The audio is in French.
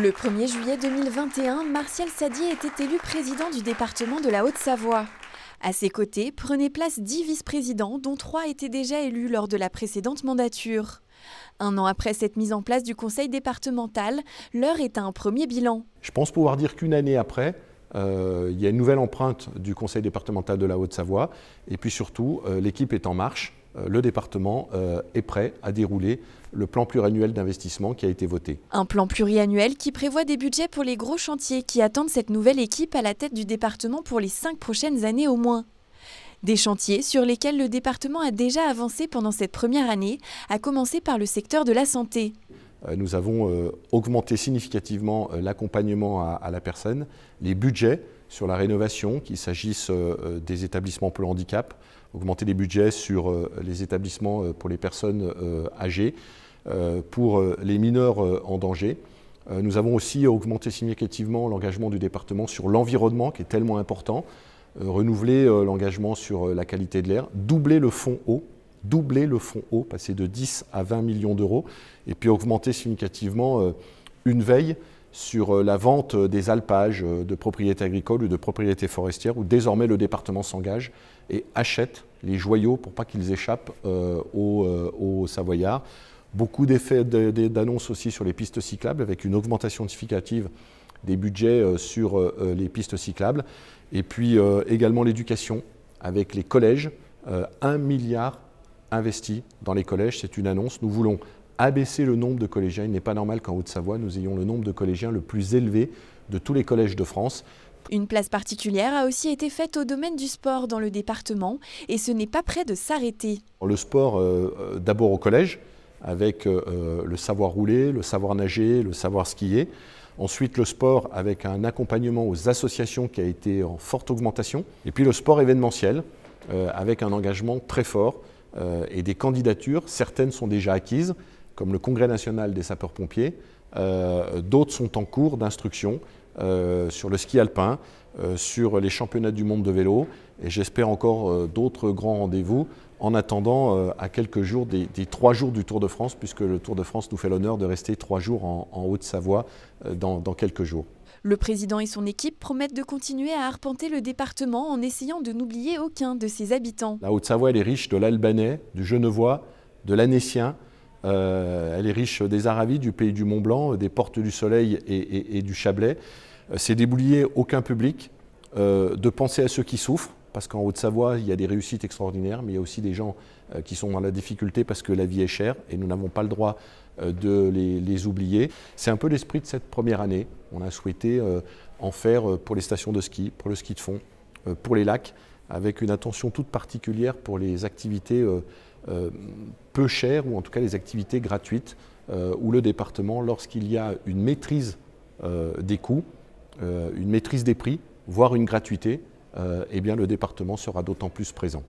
Le 1er juillet 2021, Martial Sadier était élu président du département de la Haute-Savoie. À ses côtés, prenaient place dix vice-présidents, dont trois étaient déjà élus lors de la précédente mandature. Un an après cette mise en place du conseil départemental, l'heure est à un premier bilan. Je pense pouvoir dire qu'une année après, euh, il y a une nouvelle empreinte du conseil départemental de la Haute-Savoie. Et puis surtout, euh, l'équipe est en marche. Euh, le département euh, est prêt à dérouler le plan pluriannuel d'investissement qui a été voté. Un plan pluriannuel qui prévoit des budgets pour les gros chantiers qui attendent cette nouvelle équipe à la tête du département pour les cinq prochaines années au moins. Des chantiers sur lesquels le département a déjà avancé pendant cette première année, à commencer par le secteur de la santé. Euh, nous avons augmenté significativement l'accompagnement à la personne, les budgets sur la rénovation, qu'il s'agisse euh, euh, des établissements pour handicap, augmenter les budgets sur euh, les établissements pour les personnes âgées, pour les mineurs en danger. Nous avons aussi augmenté significativement l'engagement du département sur l'environnement, qui est tellement important, renouveler l'engagement sur la qualité de l'air, doubler le fonds eau, doubler le fonds eau, passer de 10 à 20 millions d'euros, et puis augmenter significativement une veille sur euh, la vente euh, des alpages euh, de propriétés agricoles ou de propriétés forestières, où désormais le département s'engage et achète les joyaux pour pas qu'ils échappent aux, Savoyards. Beaucoup d'effets d'annonces aussi sur les pistes cyclables, avec une augmentation significative des budgets sur les pistes cyclables. Et puis également l'éducation, avec les collèges, un milliard investi dans les collèges, c'est une annonce. Nous voulons abaisser le nombre de collégiens. Il n'est pas normal qu'en Haute-Savoie, nous ayons le nombre de collégiens le plus élevé de tous les collèges de France. Une place particulière a aussi été faite au domaine du sport dans le département et ce n'est pas près de s'arrêter. Le sport, euh, euh, d'abord au collège, avec euh, le savoir rouler, le savoir nager, le savoir skier. Ensuite, le sport avec un accompagnement aux associations qui a été en forte augmentation. Et puis le sport événementiel avec un engagement très fort et des candidatures. Certaines sont déjà acquises, comme le Congrès national des sapeurs-pompiers. Euh, d'autres sont en cours d'instruction euh, sur le ski alpin, euh, sur les championnats du monde de vélo, et j'espère encore d'autres grands rendez-vous en attendant à quelques jours des, trois jours du Tour de France, puisque le Tour de France nous fait l'honneur de rester trois jours en, Haute-Savoie dans, quelques jours. Le président et son équipe promettent de continuer à arpenter le département en essayant de n'oublier aucun de ses habitants. La Haute-Savoie, est riche de l'Albanais, du Genevois, de l'Annécien, euh, elle est riche des Aravis, du pays du Mont Blanc, euh, des Portes du Soleil et, du Chablais. Euh, c'est d'oublier aucun public, de penser à ceux qui souffrent, parce qu'en Haute-Savoie, il y a des réussites extraordinaires, mais il y a aussi des gens qui sont dans la difficulté parce que la vie est chère et nous n'avons pas le droit de les, les oublier. C'est un peu l'esprit de cette première année. On a souhaité en faire pour les stations de ski, pour le ski de fond, pour les lacs, avec une attention toute particulière pour les activités euh, peu cher ou en tout cas les activités gratuites, euh, où le département, lorsqu'il y a une maîtrise euh, des coûts, une maîtrise des prix, voire une gratuité, eh bien le département sera d'autant plus présent.